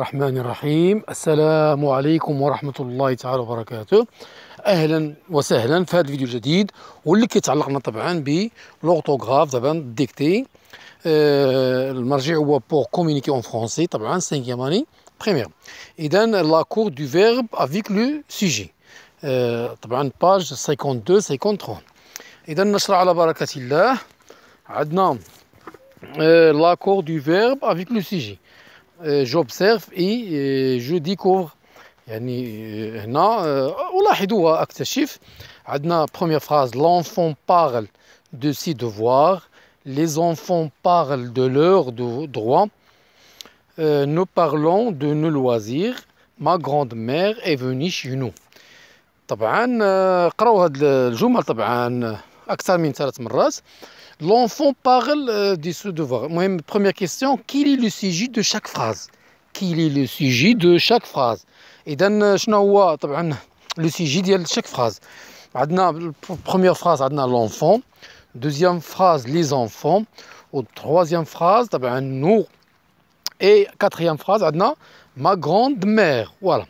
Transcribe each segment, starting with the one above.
الرحمن الرحيم السلام عليكم ورحمة الله تعالى وبركاته أهلا وسهلا في هذا الفيديو الجديد واللي كيتعلق لنا طبعا بلوغتوغراف دابا ديكتي آه، المرجع هو بور كومونيكي اون فرونسي طبعا سانكيام اني بريمير إذا لا كور دو فيرب افيك لو سيجي طبعا باج 52 53 إذا نشرع على بركة الله عندنا آه لا كور دو فيرب افيك لو سيجي Euh, j'observe et je découvre يعني euh, euh, première phrase l'enfant parle de ses devoirs les enfants parlent de leurs droits nous parlons de nos loisirs ma grande-mère est venue chez nous طبعا l'enfant parle euh, de ce devoir première question quel est le sujet de chaque phrase quel est le sujet de chaque phrase Et euh, le sujet de chaque phrase première phrase l'enfant deuxième phrase les enfants troisième phrase un nous et quatrième phrase adna ma grande mère voilà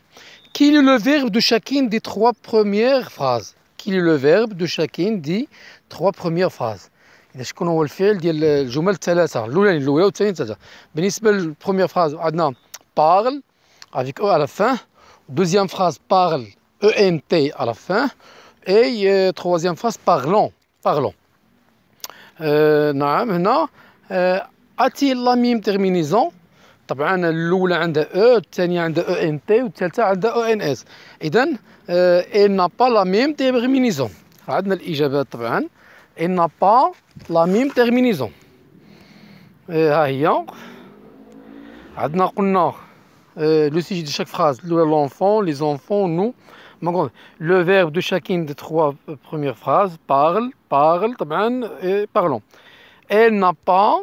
quel est le verbe de chacune des trois premières phrases le verbe de chacune dit trois premières phrases. que je connais le fait de la jumelle thalassa. L'oulani, l'oulani, première phrase, parle avec E à la fin. Deuxième phrase, parle, e t à la fin. Et euh, troisième phrase, parlons, parlons. maintenant, euh, euh, il la même terminaison طبعا الاولى عندها او الثانيه عندها او ان تي والثالثه عندها او ان اس اذا آه، ان اه با لا ميم تيرمينيزون عندنا الاجابات طبعا ان با لا ميم تيرمينيزون ها هي عندنا قلنا لو سيجي دو شاك فراز الاولى لونفون لي زونفون نو ما لو فيرب دو شاكين دي تخوا بروميير فراز بارل بارل طبعا بارلون ان n'a با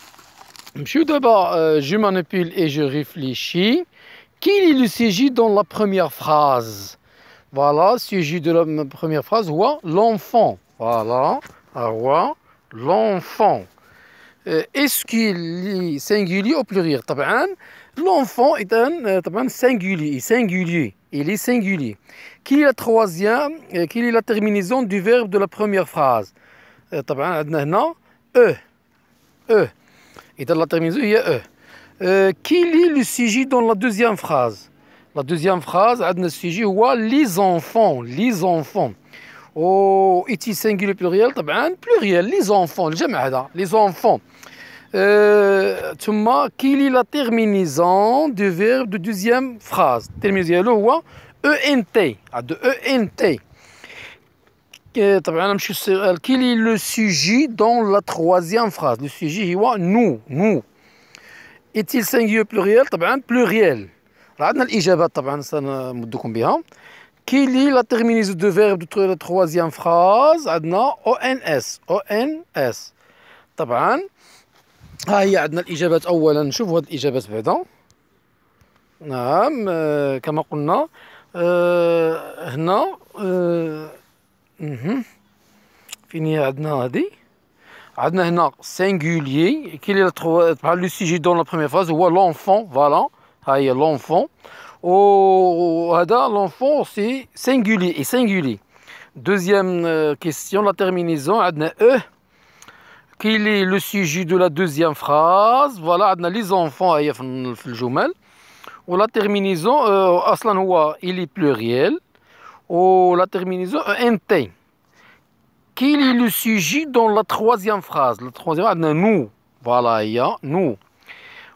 D'abord, euh, je manipule et je réfléchis. Quel est le sujet dans la première phrase Voilà, sujet de la première phrase, l'enfant. Voilà, l'enfant. Euh, est-ce qu'il est singulier ou pluriel L'enfant est un euh, singulier, singulier. Il est singulier. Quelle est la troisième Quelle est la terminaison du verbe de la première phrase E. E. Et la terminaison, il y a E. Euh, qui lit le sujet dans la deuxième phrase La deuxième phrase, le sujet, ou les enfants, les enfants. Oh, est-il singulier pluriel Pluriel, les enfants, les enfants. Euh, qui lit la terminaison du verbe de deuxième phrase Terminaison, à ENT, e ah, de ENT. طبعا نمشيو للسؤال كي لي لو سوجي دون لا تخوازيام فراز لو سوجي هو نو نو ايتيل سينغيو بلوريال طبعا بلوريال راه عندنا الاجابات طبعا سنمدكم بها كي لي لا تيرمينيزو دو فيرب دو لا تخوازيام فراز عندنا او ان اس او ان اس طبعا ها هي عندنا الاجابات اولا نشوفوا هاد الاجابات بعدا نعم كما قلنا هنا Mhm. Fini, on a dit. On singulier. qui est le, sujet dans la première phrase ou l'enfant, voilà. Ah, l'enfant. Oh, l'enfant, c'est singulier et singulier. Deuxième euh, question, la terminaison. On a E. Quel est le sujet de la deuxième phrase Voilà, on a les enfants, on a le jumel. Ou la terminaison, euh, Aslanoua, il est pluriel. Oh la terminaison ent, euh, quel est le sujet dans la troisième phrase La troisième nous. Voilà, il y a nous.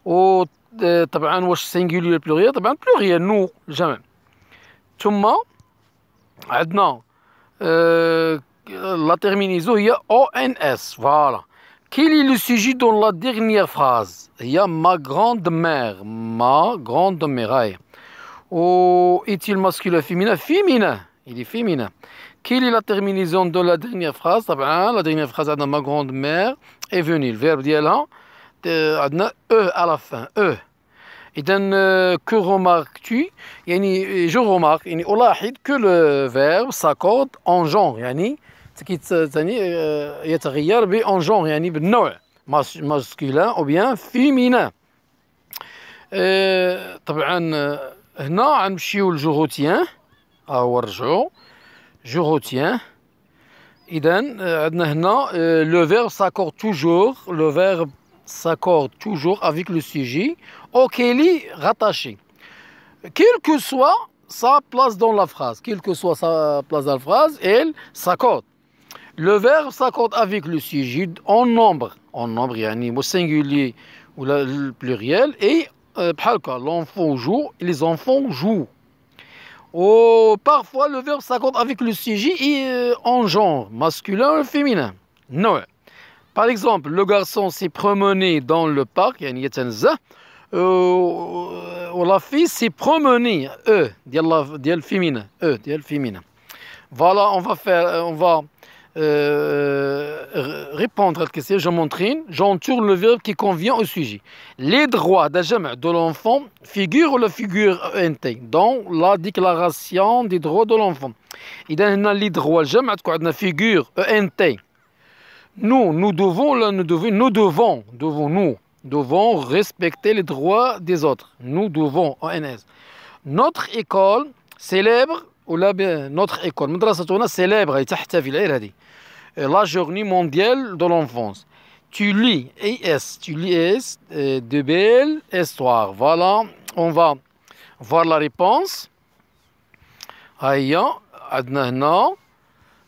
Ou, oh, euh, singulier واش pluriel, pluriel nous jamais. jamais. jamais euh, La terminaison la terminaison, il y a ons. Voilà. Quel est le sujet dans la dernière phrase Il y a ma grande-mère. Ma grande-mère. Ou oh, est-il masculin, féminin Féminin. Il est féminin. Quelle est la terminaison de la dernière phrase ah ben, La dernière phrase, dans ma grande mère est venue. Le verbe dit hein? E à la fin. E. Et donc, euh, que remarques-tu Je remarque que le verbe s'accorde en genre. C'est-à-dire, euh, euh, en genre, masculin ou bien féminin. Euh, je retiens, à ها هو نرجعو جوغوتيان اذا عندنا هنا le فيرب ساكورد توجور لو فيرب s'accorde toujours avec le sujet auquel est rattaché. Quelle que soit sa place dans la phrase, quelle que soit sa place dans la phrase, elle s'accorde. Le verbe s'accorde avec le sujet en nombre, en nombre, yani, au singulier ou le pluriel, et euh, l'enfant joue, les enfants jouent. Oh, parfois, le verbe s'accorde avec le sujet et, euh, en genre, masculin ou féminin. Non. Par exemple, le garçon s'est promené dans le parc, euh, la fille s'est promenée, eux, féminin, e, féminin. Voilà, on va faire, on va répondre à la question, je m'entraîne, j'entoure le verbe qui convient au sujet. Les droits de l'enfant figurent ou la figure ENT dans la déclaration des droits de l'enfant. Il y a les droits d'ajama, la figure ENT. Nous, nous devons, nous devons, nous devons, devons, nous, devons respecter les droits des autres. Nous devons, Notre école célèbre, ou la, notre école, école célèbre, et euh, la journée mondiale de l'enfance. Tu lis ES. tu lis ES euh, de belles histoires. Voilà, on va voir la réponse. Aïe, Adnahna,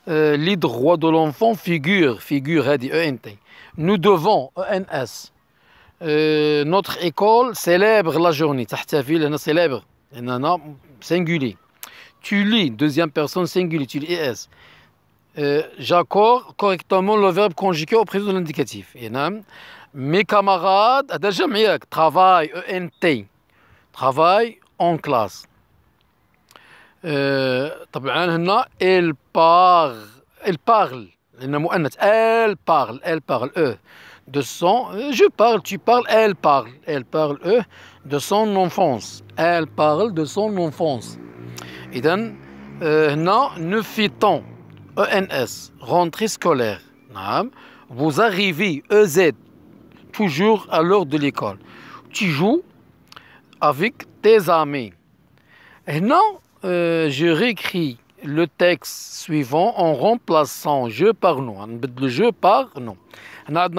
euh, les droits de l'enfant figurent, figurent, ENT. E Nous devons, ENS. notre école célèbre la journée. Tahtafil, elle célèbre. singulier. Tu lis, deuxième personne singulier, tu lis ES. Euh, j'accorde correctement le verbe conjugué au présent de l'indicatif. Mes camarades, euh, travail, ENT, travail en classe. Euh, elle parle, elle parle, elle parle, elle parle, e. de son, je parle, tu parles, elle parle, elle parle, e, de son enfance. Elle parle de son enfance. Et donc, non, ne fit-on. ENS, rentrée scolaire. Vous arrivez EZ, toujours à l'heure de l'école. Tu joues avec tes amis. Et non, euh, je réécris le texte suivant en remplaçant je par nous. Le je par nous.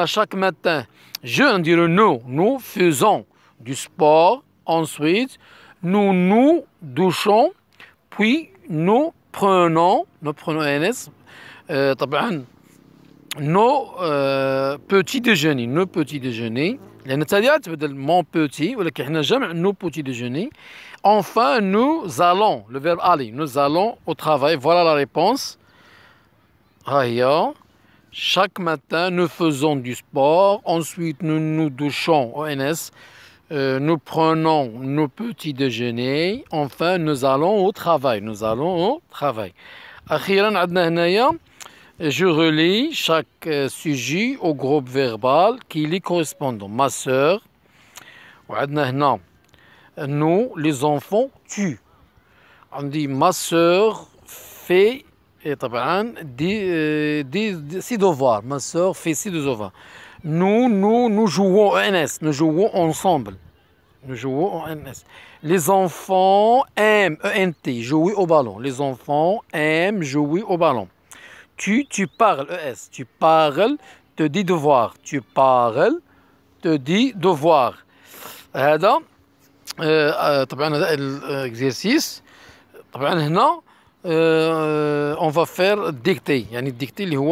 chaque matin, je, on dit nous, nous faisons du sport. Ensuite, nous nous douchons, puis nous prenons, nous prenons NS, euh, nos euh, petits déjeuners, nos petits déjeuners, mon petit, nos petits déjeuners. Enfin, nous allons, le verbe aller, nous allons au travail. Voilà la réponse. Chaque matin, nous faisons du sport. Ensuite, nous nous douchons au NS. Euh, nous prenons nos petits déjeuners, enfin nous allons au travail, nous allons au travail. Je relis chaque euh, sujet au groupe verbal qui lui correspond. Ma sœur, nous, les enfants, tu. On dit ma sœur fait, euh, ses devoirs. Ma sœur fait ses devoirs. Nous, nous, nous jouons au nous jouons ensemble. Nous jouons Les enfants aiment, ENT, jouer au ballon. Les enfants aiment jouer au ballon. Tu, tu parles, ES, tu parles, te dis devoir. Tu parles, te dis devoir. هذا طبعا هذا on طبعا هنا dicter. Il y dictée. dictée, euh,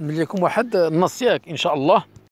ملي يكون واحد النص ياك ان شاء الله